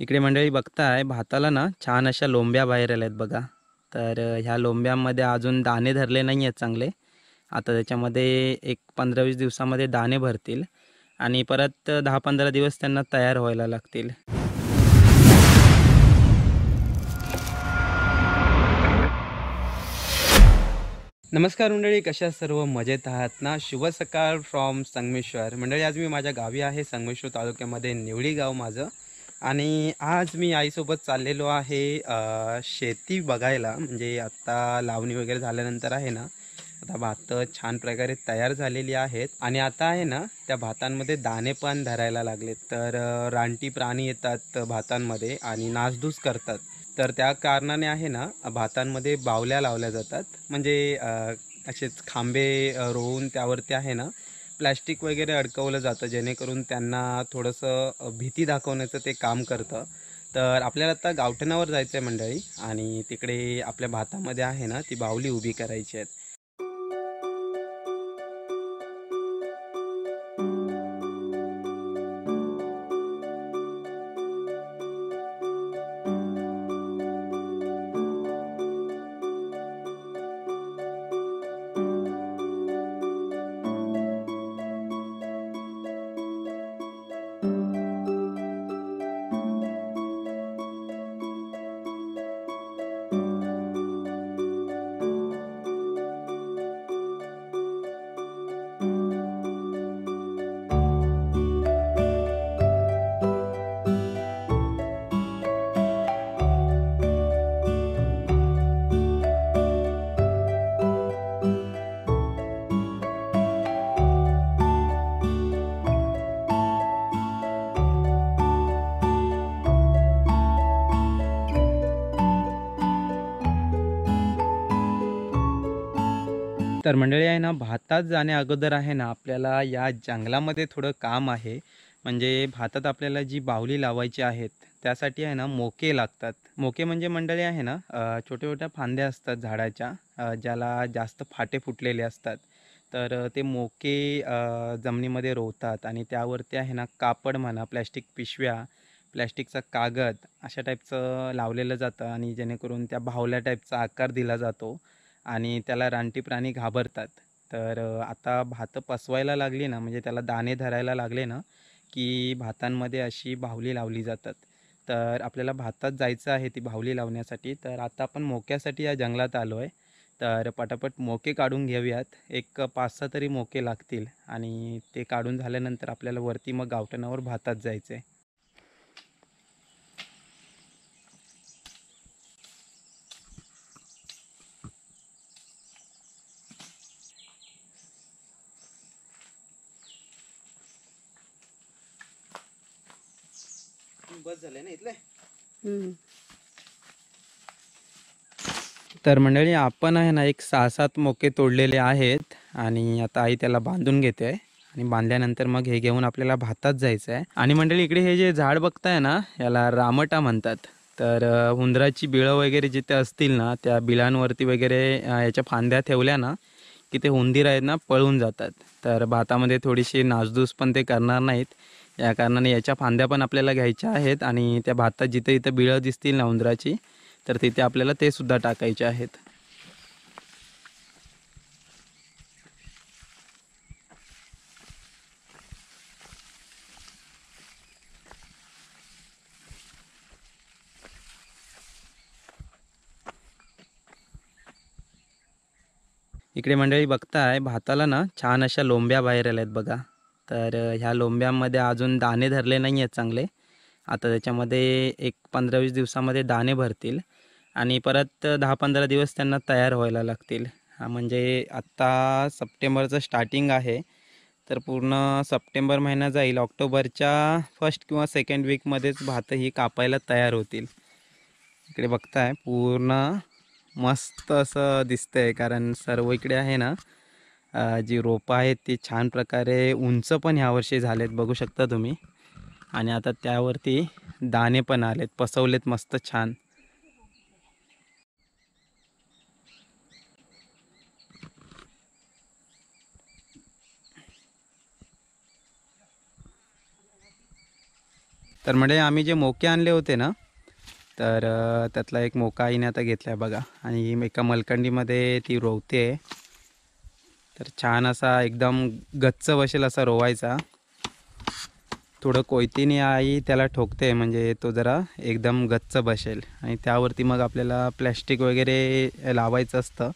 इकडे मंडळी बघताय भाताला ना छान अशा लोंब्या बाहेर आल्या आहेत बघा तर ह्या लोंब्यांमध्ये अजून दाणे धरले नाही आहेत चांगले आता त्याच्यामध्ये एक पंधरा वीस दिवसामध्ये दाणे भरतील आणि परत दहा पंधरा दिवस त्यांना तयार व्हायला लागतील नमस्कार मंडळी कशा सर्व मजेत आहात ना शुभ सकाळ फ्रॉम संगमेश्वर मंडळी आज मी माझ्या गावी आहे संगमेश्वर तालुक्यामध्ये निवळी गाव माझं आणि आज मी आईसोबत चाललेलो आहे शेती बघायला म्हणजे आत्ता लावणी वगैरे झाल्यानंतर आहे ना आता भात छान प्रकारे तयार झालेली आहेत आणि आता आहे ना त्या भातांमध्ये दाणे पण धरायला लागले तर रानटी प्राणी येतात भातांमध्ये आणि नासधूस करतात तर त्या कारणाने आहे ना भातांमध्ये बावल्या लावल्या जातात म्हणजे असेच खांबे रोवून त्यावरती आहे ना प्लॅस्टिक वगैरे अडकवलं जातं जेणेकरून त्यांना थोडंसं भीती दाखवण्याचं ते काम करतं तर आपल्याला आता गावठणावर जायचं आहे मंडळी आणि तिकडे आपल्या भातामध्ये आहे ना ती बावली उभी करायची आहेत तर मंडळी आहे ना भातात जाण्या अगोदर आहे ना आपल्याला या जंगलामध्ये थोडं काम आहे म्हणजे भातात आपल्याला जी बावली लावायची आहेत त्यासाठी आहे ना मोके लागतात मोके म्हणजे मंडळी आहे ना छोट्या छोट्या फांद्या असतात झाडाच्या ज्याला जास्त फाटे फुटलेले असतात तर ते मोके जमिनीमध्ये रोवतात आणि त्यावरती आहे ना कापड म्हणा प्लॅस्टिक पिशव्या प्लॅस्टिकचा कागद अशा टाईपचं लावलेलं जातं आणि जेणेकरून त्या भावल्या टाईपचा आकार दिला जातो आणि त्याला रानटी प्राणी घाबरतात तर आता भात पसवायला लागली ना म्हणजे त्याला दाणे धरायला लागले ना की भातांमध्ये अशी बाहुली लावली जातात तर आपल्याला भातात जायचं आहे ती बाहुली लावण्यासाठी तर आता आपण मोक्यासाठी या जंगलात आलो आहे तर पटापट मोके काढून घेऊयात एक पाच सहा तरी मोके लागतील आणि ते काढून झाल्यानंतर आपल्याला वरती मग गावठणावर भातात जायचं आहे बस ना तर मंडळी आपण आहे ना एक सहा सात मोके तोडलेले आहेत आणि आता आई त्याला बांधून घेते आणि बांधल्यानंतर मग हे घेऊन आपल्याला भातात जायचं आहे आणि मंडळी इकडे हे जे झाड बघताय ना याला रामटा म्हणतात तर उंदराची बिळं वगैरे जिथे असतील ना त्या बिळांवरती वगैरे याच्या फांद्या ठेवल्या ना की ते उंदीर आहेत ना पळून जातात तर भातामध्ये थोडीशी नासधूस पण ते करणार नाहीत या कारणाने याच्या फांद्या पण आपल्याला घ्यायच्या आहेत आणि त्या भातात जिथे जिथे बिळं दिसतील ना उंदराची तर तिथे आपल्याला ते सुद्धा टाकायचे आहेत इकडे मंडळी बघताय भाताला ना छान अशा लोंब्या बाहेर आल्या आहेत बघा तर ह्या लोंब्यामध्ये अजून दाणे धरले नाही आहेत चांगले आता त्याच्यामध्ये एक पंधरा वीस दिवसामध्ये दाणे भरतील आणि परत दहा पंधरा दिवस त्यांना तयार व्हायला लागतील हा म्हणजे आत्ता सप्टेंबरचं स्टार्टिंग आहे तर पूर्ण सप्टेंबर महिना जाईल ऑक्टोबरच्या फर्स्ट किंवा सेकंड वीकमध्येच भात ही कापायला तयार होतील इकडे बघताय पूर्ण मस्त असं दिसतंय कारण सर्व इकडे आहे ना जी रोपं आहेत ती छान प्रकारे उंच पण वर्षी झालेत बघू शकता तुम्ही आणि आता त्यावरती दाणे पण आलेत पसवलेत मस्त छान तर म्हणजे आम्ही जे मोके आणले होते ना तर त्यातला एक मोका आईने आता घेतलाय बघा आणि एका मलकंडीमध्ये ती रोवते आहे तर छान असा एकदम गच्च बसेल असा रोवायचा थोडं कोयतीने आई त्याला ठोकते म्हणजे तो जरा एकदम गच्च बसेल आणि त्यावरती मग आपल्याला प्लॅस्टिक वगैरे लावायचं असतं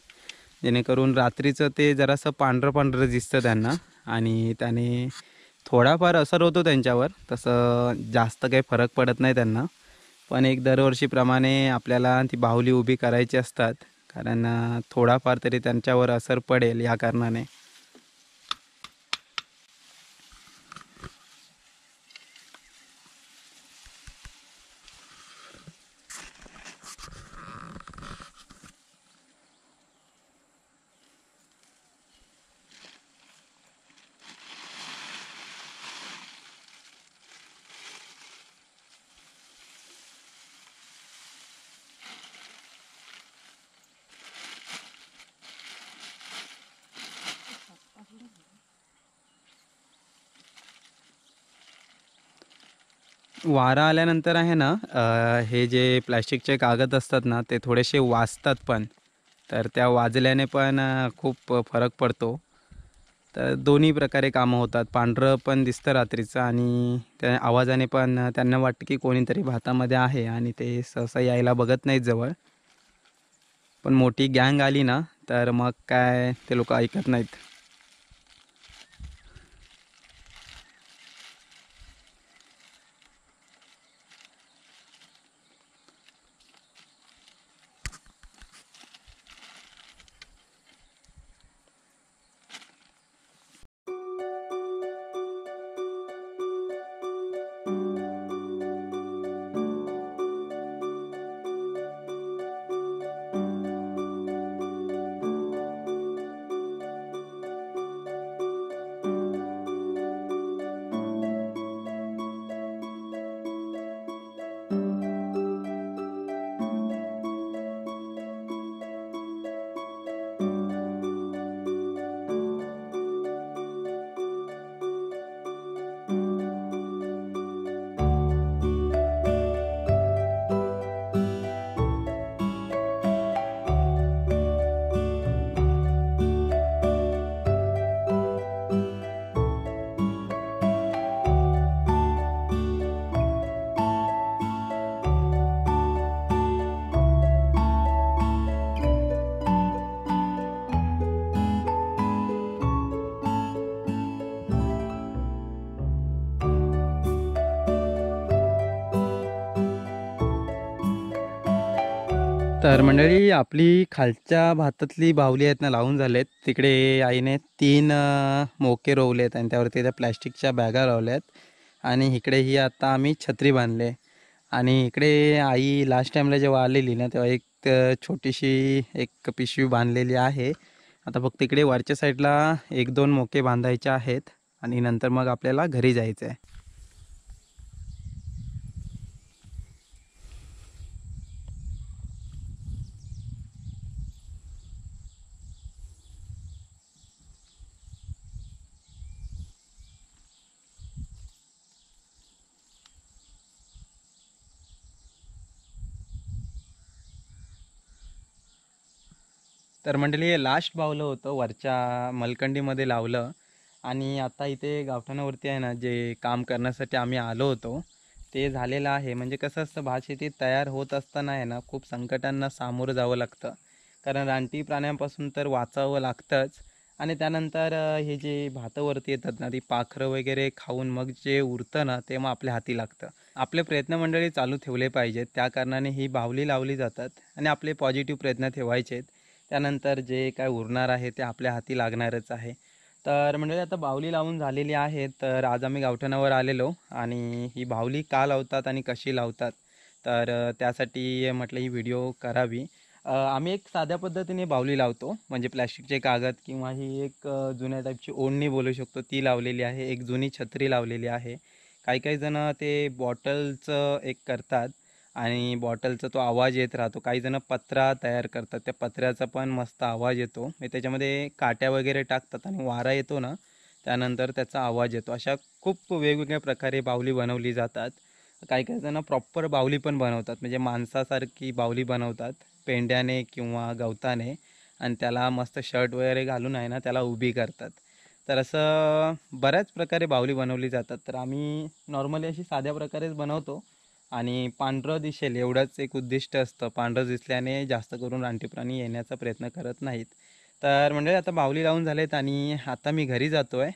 जेणेकरून रात्रीचं ते जरासं पांढरं पांढरं दिसतं त्यांना आणि त्याने थोडाफार असर होतो त्यांच्यावर तसं जास्त काही फरक पडत नाही त्यांना पण एक दरवर्षीप्रमाणे आपल्याला ती बाहुली उभी करायची असतात कारण थोडाफार तरी त्यांच्यावर असर पडेल या कारणाने वारा आल्यानंतर आहे ना हे जे प्लॅस्टिकचे कागद असतात ना ते थोडेसे वाजतात पण तर त्या वाजल्याने पण खूप फरक पडतो तर दोन्ही प्रकारे कामं होतात पांढरं पण दिसतं रात्रीचं आणि त्या आवाजाने पण त्यांना वाटतं की कोणीतरी भातामध्ये आहे आणि ते सहसा यायला बघत नाहीत जवळ पण मोठी गँग आली ना तर मग काय ते लोक ऐकत नाहीत तर मंडळी आपली खालच्या भातातली बावली आहेत ना लावून झालेत तिकडे आईने तीन मोके रोवले आहेत आणि त्यावरती त्या प्लॅस्टिकच्या बॅगा लावल्या आहेत आणि इकडे ही आता आम्ही छत्री बांधले आणि इकडे आई लास्ट टाईमला जेव्हा आलेली ना तेव्हा एक छोटीशी एक पिशवी बांधलेली आहे आता फक्त इकडे वरच्या साईडला एक दोन मोके बांधायचे आहेत आणि नंतर मग आपल्याला घरी जायचं आहे तर मंडळी हे लास्ट बावलं होतं वरच्या मलकंडीमध्ये लावलं आणि आता इथे गावठाणावरती आहे ना जे काम करण्यासाठी आम्ही आलो होतो ते झालेलं आहे म्हणजे कसं असतं भात शेती तयार होत असताना आहे ना खूप संकटांना सामोरं जावं लागतं कारण रानटी प्राण्यांपासून तर वाचावं लागतंच आणि त्यानंतर हे जे भातावरती येतात ना ती पाखरं वगैरे खाऊन मग जे उरतं ना ते मग आपल्या हाती लागतं आपले प्रयत्न मंडळी चालू ठेवले पाहिजेत त्या कारणाने ही बावली लावली जातात आणि आपले पॉझिटिव्ह प्रयत्न आहेत त्यानंतर जे काय उरणार आहे ते आपल्या हाती लागणारच आहे तर म्हणजे आता बावली लावून झालेली आहे तर आज आम्ही गावठणावर आलेलो आणि ही बावली का लावतात आणि कशी लावतात तर त्यासाठी म्हटलं ही व्हिडिओ करावी आम्ही एक साध्या पद्धतीने बावली लावतो म्हणजे प्लॅस्टिकचे कागद किंवा ही एक जुन्या टाईपची ओढणी बोलू शकतो ती लावलेली आहे एक जुनी छत्री लावलेली आहे काही काही जणं ते बॉटलचं एक करतात आणि बॉटलचा तो आवाज येत राहतो काही जण पत्रा तयार करतात त्या पत्र्याचा पण मस्त आवाज येतो मी म्हणजे त्याच्यामध्ये काट्या वगैरे टाकतात आणि वारा येतो ना त्यानंतर त्याचा आवाज येतो अशा खूप वेगवेगळ्या प्रकारे बावली बनवली जातात काही काही जण प्रॉपर बावली पण बनवतात म्हणजे माणसासारखी बावली बनवतात पेंड्याने किंवा गवताने आणि त्याला मस्त शर्ट वगैरे घालून आहे ना त्याला उभी करतात तर असं बऱ्याच प्रकारे बावली बनवली जातात तर आम्ही नॉर्मली अशी साध्या प्रकारेच बनवतो आणि पांढरं दिसेल एवढंच एक उद्दिष्ट असतं पांढरं दिसल्याने जास्त करून रानटी प्राणी येण्याचा प्रयत्न करत नाहीत तर म्हणजे आता बावली लावून झालेत आणि आता मी घरी जातो आहे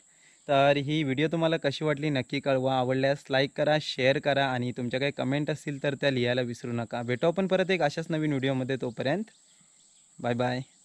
तर ही व्हिडिओ तुम्हाला कशी वाटली नक्की कळवा आवडल्यास लाईक करा शेअर करा आणि तुमच्या काही कमेंट असतील तर त्या लिहायला विसरू नका भेटू आपण परत एक अशाच नवीन व्हिडिओमध्ये तोपर्यंत बाय बाय